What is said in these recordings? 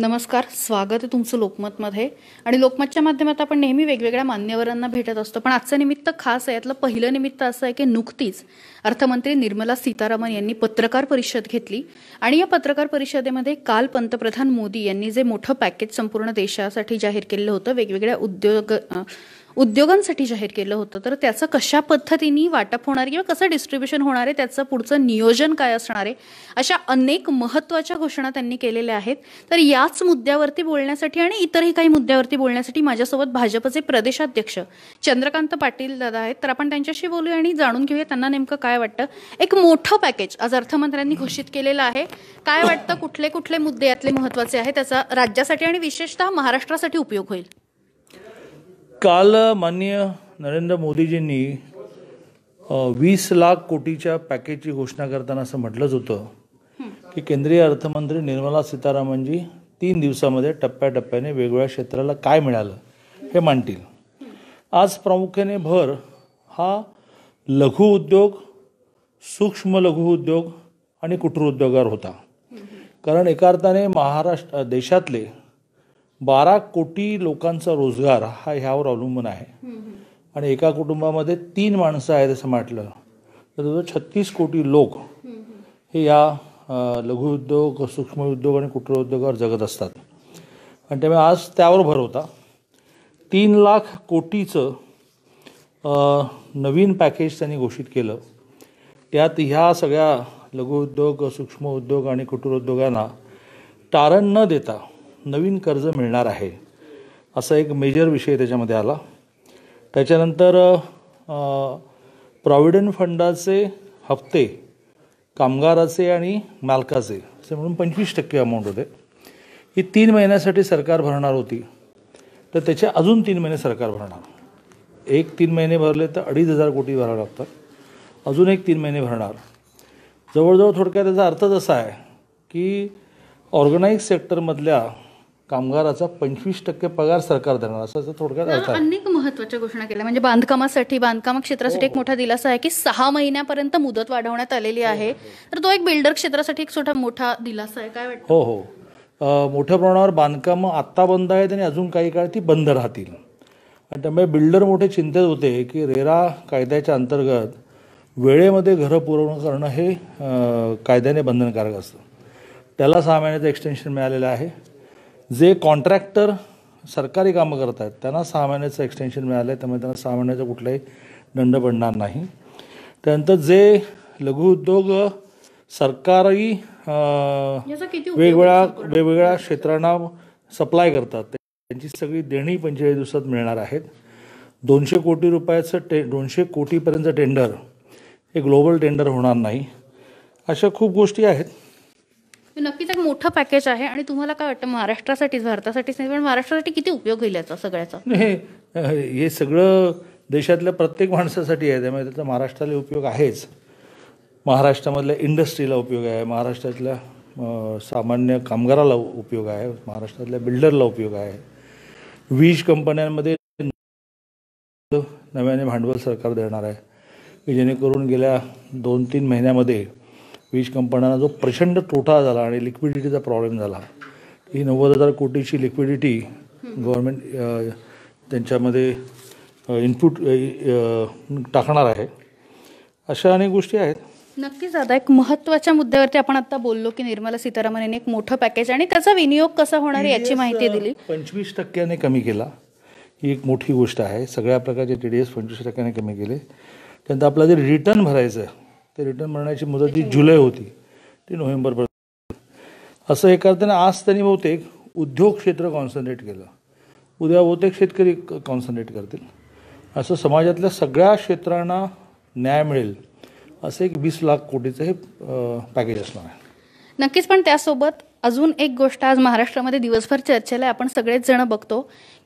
नमस्कार स्वागत आहे तुमचं लोकमतमध्ये आणि लोकमतच्या माध्यमात आपण नेहमी वेगवेगळ्या मान्यवरांना भेटत असतो पण आजचं निमित्त खास आहे यातलं पहिलं निमित्त असं आहे की नुकतीच अर्थमंत्री निर्मला सीतारामन यांनी पत्रकार परिषद घेतली आणि या पत्रकार परिषदेमध्ये काल पंतप्रधान मोदी यांनी जे मोठं पॅकेज संपूर्ण देशासाठी जाहीर केलेलं होतं वेगवेगळ्या उद्योग उद्योगांसाठी जाहीर केलं होतं तर त्याचं कशा पद्धतीने वाटप होणार किंवा कसं डिस्ट्रीब्युशन होणार आहे त्याचं पुढचं नियोजन काय असणार आहे अशा अनेक महत्त्वाच्या घोषणा त्यांनी केलेल्या आहेत तर याच मुद्द्यावरती बोलण्यासाठी आणि इतरही काही मुद्द्यावरती बोलण्यासाठी माझ्यासोबत भाजपचे प्रदेशाध्यक्ष चंद्रकांत पाटील दादा आहेत तर आपण त्यांच्याशी बोलूया आणि जाणून घेऊया त्यांना नेमकं काय वाटतं एक मोठं पॅकेज आज अर्थमंत्र्यांनी घोषित केलेलं आहे काय वाटतं कुठले कुठले मुद्दे यातले महत्त्वाचे आहेत त्याचा राज्यासाठी आणि विशेषतः महाराष्ट्रासाठी उपयोग होईल काल माननीय नरेंद्र मोदीजींनी वीस लाख कोटीच्या पॅकेजची घोषणा करताना असं म्हटलंच होतं की केंद्रीय अर्थमंत्री निर्मला सीतारामनजी तीन दिवसामध्ये टप्प्याटप्प्याने वेगवेगळ्या क्षेत्राला काय मिळालं हे मांडतील आज प्रामुख्याने भर हा लघु उद्योग सूक्ष्म लघु उद्योग आणि कुटुर उद्योगावर होता कारण एका अर्थाने महाराष्ट्र देशातले बारा कोटी लोकांचा रोजगार हा ह्यावर अवलंबून आहे आणि एका कुटुंबामध्ये तीन माणसं आहेत असं म्हटलं तर छत्तीस कोटी लोक हे या लघुउद्योग सूक्ष्म उद्योग आणि कुटीर उद्योगावर जगत असतात आणि त्यामुळे आज त्यावर भर होता तीन लाख कोटीचं नवीन पॅकेज त्यांनी घोषित केलं त्यात ह्या सगळ्या लघुउद्योग सूक्ष्म उद्योग आणि कुटीर उद्योगांना तारण न देता नवीन कर्ज मिळणार आहे असा एक मेजर विषय त्याच्यामध्ये आला त्याच्यानंतर प्रॉव्हिडंट फंडाचे हप्ते कामगाराचे आणि मालकाचे असे म्हणून पंचवीस टक्के अमाऊंट होते ही तीन महिन्यासाठी सरकार भरणार होती तर त्याचे अजून तीन महिने सरकार भरणार एक तीन महिने भरले तर अडीच हजार कोटी भरावं लागतात अजून एक तीन महिने भरणार जवळजवळ थोडक्यात त्याचा अर्थच असा आहे की ऑर्गनाईज सेक्टरमधल्या कामगाराचा पंचवीस टक्के पगार सरकार देणार असं थोडक्यात अनेक महत्वाच्या घोषणा केल्या म्हणजे बांधकामासाठी बांधकाम क्षेत्रासाठी एक हो, हो. मोठा दिलासा आहे की सहा महिन्यापर्यंत मुदत वाढवण्यात आलेली हो, आहे तर तो एक बिल्डर क्षेत्रासाठी एक छोटा मोठा दिलासा आहे काय वाटतं हो हो मोठ्या प्रमाणावर बांधकाम आत्ता बंद आहेत आणि अजून काही काळ ती बंद राहतील आणि त्यामुळे बिल्डर मोठे चिंतेत होते की रेरा कायद्याच्या अंतर्गत वेळेमध्ये घरं पुरवणं करणं हे कायद्याने बंधनकारक असतं त्याला सहा महिन्याचं एक्सटेन्शन मिळालेलं आहे जे कॉन्ट्रॅक्टर सरकारी कामं करत आहेत त्यांना सहा महिन्याचं एक्सटेन्शन मिळालं आहे त्यामुळे त्यांना सहा महिन्याचा कुठलाही दंड पडणार नाही त्यानंतर जे लघुउद्योग सरकारी वेगवेगळ्या वेगवेगळ्या क्षेत्रांना सप्लाय करतात त्यांची सगळी देणी पंचेचाळीस दिवसात मिळणार आहेत दोनशे कोटी रुपयाचं टे दोनशे कोटीपर्यंतचं टेंडर हे ग्लोबल टेंडर होणार नाही अशा खूप गोष्टी आहेत नक्कीच एक मोठं पॅकेज आहे आणि तुम्हाला काय वाटतं महाराष्ट्रासाठीच भारतासाठीच नाही पण महाराष्ट्रासाठी किती उपयोग होईल याचा सगळ्याचा हे हे सगळं देशातल्या प्रत्येक माणसासाठी आहे त्यामुळे त्याचा महाराष्ट्राला उपयोग आहेच महाराष्ट्रामधल्या इंडस्ट्रीला उपयोग आहे महाराष्ट्रातल्या सामान्य कामगाराला उपयोग आहे महाराष्ट्रातल्या बिल्डरला उपयोग आहे वीज कंपन्यांमध्ये नव्याने भांडवल सरकार देणार आहे की जेणेकरून गेल्या दोन तीन महिन्यामध्ये वीज कंपन्यांना जो प्रचंड तोटा झाला आणि लिक्विडिटीचा प्रॉब्लेम झाला ही नव्वद हजार कोटीची लिक्विडिटी गव्हर्नमेंट त्यांच्यामध्ये इनपुट टाकणार आहे अशा अनेक गोष्टी आहेत नक्कीच आता एक महत्त्वाच्या मुद्द्यावरती आपण आता बोललो की निर्मला सीतारामन यांनी एक मोठं पॅकेज आणि त्याचा विनियोग कसा होणार याची माहिती दिली पंचवीस टक्क्याने कमी केला ही एक मोठी गोष्ट आहे सगळ्या प्रकारचे टी डी एस पंचवीस टक्क्याने कमी केले त्यानंतर आपला जे रिटर्न भरायचं ते रिटर्न भरण्याची मुदत जी जुलै होती ती नोव्हेंबरपर्यंत असं हे करताना आज त्यांनी बहुतेक उद्योग क्षेत्र कॉन्सन्ट्रेट केलं उद्या बहुतेक शेतकरी कॉन्सन्ट्रेट करतील असं समाजातल्या सगळ्या क्षेत्रांना न्याय मिळेल असं एक वीस लाख कोटीचं हे पॅकेज असणार आहे नक्कीच पण त्यासोबत अजून एक गोष्ट आज महाराष्ट्रामध्ये दिवसभर चर्चेला आपण सगळेच जण बघतो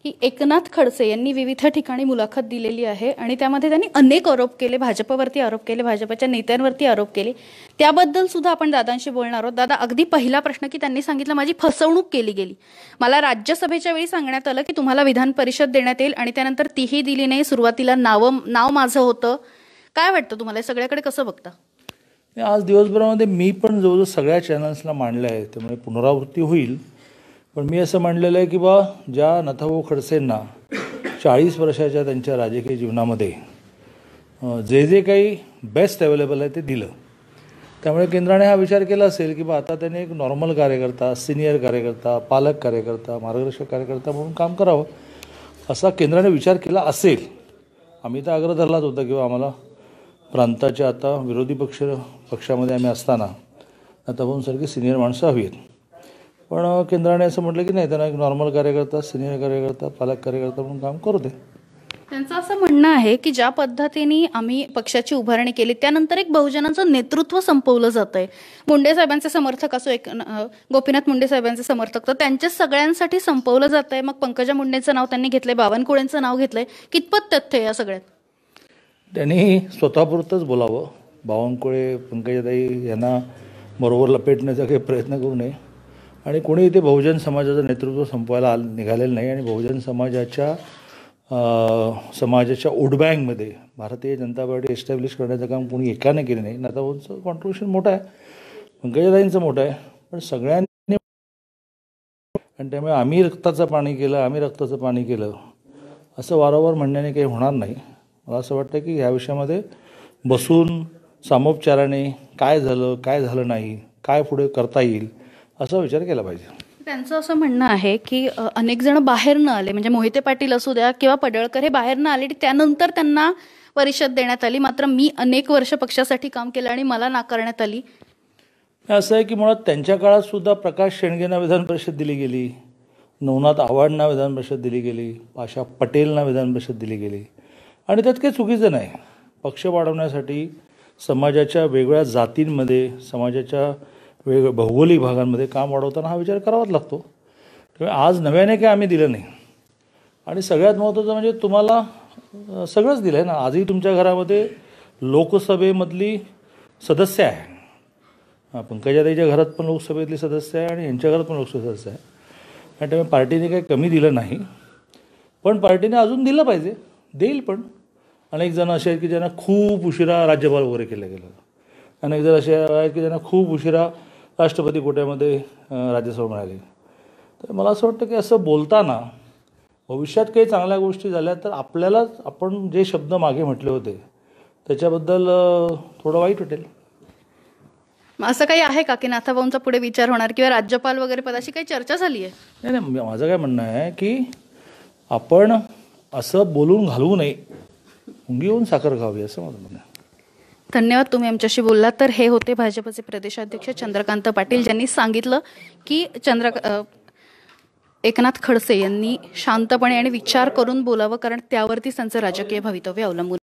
की एकनाथ खडसे यांनी विविध ठिकाणी मुलाखत दिलेली आहे आणि त्यामध्ये त्यांनी अनेक आरोप केले भाजपवरती आरोप केले भाजपच्या नेत्यांवरती आरोप केले त्याबद्दल सुद्धा आपण दादांशी बोलणार आहोत दादा अगदी पहिला प्रश्न की त्यांनी सांगितलं माझी फसवणूक केली गेली मला राज्यसभेच्या वेळी सांगण्यात आलं की तुम्हाला विधान परिषद देण्यात येईल आणि त्यानंतर तीही दिली नाही सुरुवातीला नाव नाव माझं होतं काय वाटतं तुम्हाला सगळ्याकडे कसं बघता आज दिवसभरामध्ये मी पण जवळजवळ सगळ्या चॅनल्सला मांडलं आहे त्यामुळे पुनरावृत्ती होईल पण मी असं मांडलेलं आहे की बा ज्या नथाभाऊ खडसेंना चाळीस वर्षाच्या त्यांच्या राजकीय जीवनामध्ये जे जे काही बेस्ट अवेलेबल आहे ते दिलं त्यामुळे केंद्राने हा विचार केला असेल की बा आता त्याने एक नॉर्मल कार्यकर्ता सिनियर कार्यकर्ता पालक कार्यकर्ता मार्गदर्शक कार्यकर्ता म्हणून काम करावं असा केंद्राने विचार केला असेल आम्ही तर आग्रह धरलाच होता किंवा आम्हाला प्रांताच्या आता विरोधी पक्ष पक्षामध्ये आम्ही असताना आता सारखी सिनियर माणसं हवी आहेत पण केंद्राने असं म्हटलं की नाही त्यांना एक नॉर्मल कार्यकर्ता सिनियर कार्यकर्ता पालक कार्यकर्ता म्हणून काम करू दे त्यांचं असं म्हणणं आहे की ज्या पद्धतीने आम्ही पक्षाची उभारणी केली त्यानंतर एक बहुजनांचं नेतृत्व संपवलं जात आहे मुंडे साहेबांचे समर्थक असो एक गोपीनाथ मुंडे साहेबांचे समर्थक तर त्यांच्या सगळ्यांसाठी संपवलं जात आहे मग पंकजा मुंडेचं नाव त्यांनी घेतलंय बावनकुळेंचं नाव घेतलंय कितपत तथ्य या सगळ्यात त्यांनी स्वतःपुरतंच बोलावं बावनकुळे पंकजाताई यांना बरोबर लपेटण्याचा काही प्रयत्न करू नये आणि कोणी इथे बहुजन समाजाचं नेतृत्व संपवायला आल निघालेलं नाही आणि बहुजन समाजाच्या समाजाच्या ओटबँकमध्ये भारतीय जनता पार्टी एस्टॅब्लिश करण्याचं काम कोणी एकाने केलं नाही नाताभाऊंचं कॉन्ट्रीब्युशन मोठं आहे पंकजाताईंचं मोठं आहे पण सगळ्यांनी आणि त्यामुळे आम्ही रक्ताचं पाणी केलं आम्ही रक्ताचं पाणी केलं असं वारंवार म्हणण्याने काही होणार नाही मला असं वाटतं की ह्या विषयामध्ये बसून सामोपचाराने काय झालं काय झालं नाही काय पुढे करता येईल असा विचार केला पाहिजे त्यांचं असं म्हणणं आहे की अनेक जण बाहेर न आले म्हणजे मोहिते पाटील असू द्या किंवा पडळकर हे बाहेर न आले त्यानंतर त्यांना परिषद देण्यात आली मात्र मी अनेक वर्ष पक्षासाठी काम केलं आणि मला नाकारण्यात आली असं आहे की मुळात त्यांच्या काळात सुद्धा प्रकाश शेणगेंना विधान परिषद दिली गेली नवनाथ आव्हाडना विधान परिषद दिली गेली पाशा पटेलना विधान परिषद दिली गेली आणि त्यात काही चुकीचं नाही पक्ष वाढवण्यासाठी समाजाच्या वेगळ्या जातींमध्ये समाजाच्या वेग भौगोलिक भागांमध्ये काम वाढवताना हा विचार करावाच लागतो आज नव्याने काही आम्ही दिलं नाही आणि सगळ्यात महत्त्वाचं म्हणजे तुम्हाला सगळंच दिलं आहे ना आजही तुमच्या घरामध्ये लोकसभेमधली सदस्य आहे पंकजादाईच्या घरात पण लोकसभेतली सदस्य आहे आणि यांच्या घरात पण लोकसभा सदस्य आहे आणि त्यामुळे पार्टीने काही कमी दिलं नाही पण पार्टीने अजून दिलं पाहिजे देईल पण अनेक जण असे आहेत की ज्यांना खूप उशिरा राज्यपाल वगैरे केलं गेलं अनेक जण असे आहेत की ज्यांना खूप उशिरा राष्ट्रपती कोट्यामध्ये राज्यसभा मिळाली तर मला असं वाटतं की असं बोलताना भविष्यात काही चांगल्या गोष्टी झाल्या तर आपल्यालाच आपण जे शब्द मागे म्हटले होते त्याच्याबद्दल थोडं वाईट वाटेल असं काही आहे का की नाथाभाऊंचा पुढे विचार होणार किंवा राज्यपाल वगैरे पदाशी काही चर्चा झाली आहे नाही नाही माझं काय म्हणणं आहे की आपण असं बोलून घालवू नये साखर खावी असं माझं म्हणणं धन्यवाद तुम्ही आमच्याशी बोललात तर हे होते भाजपचे प्रदेशाध्यक्ष चंद्रकांत पाटील ज्यांनी सांगितलं की चंद्र एकनाथ खडसे यांनी शांतपणे आणि विचार करून बोलावं कारण त्यावरतीच त्यांचं राजकीय भवितव्य अवलंबून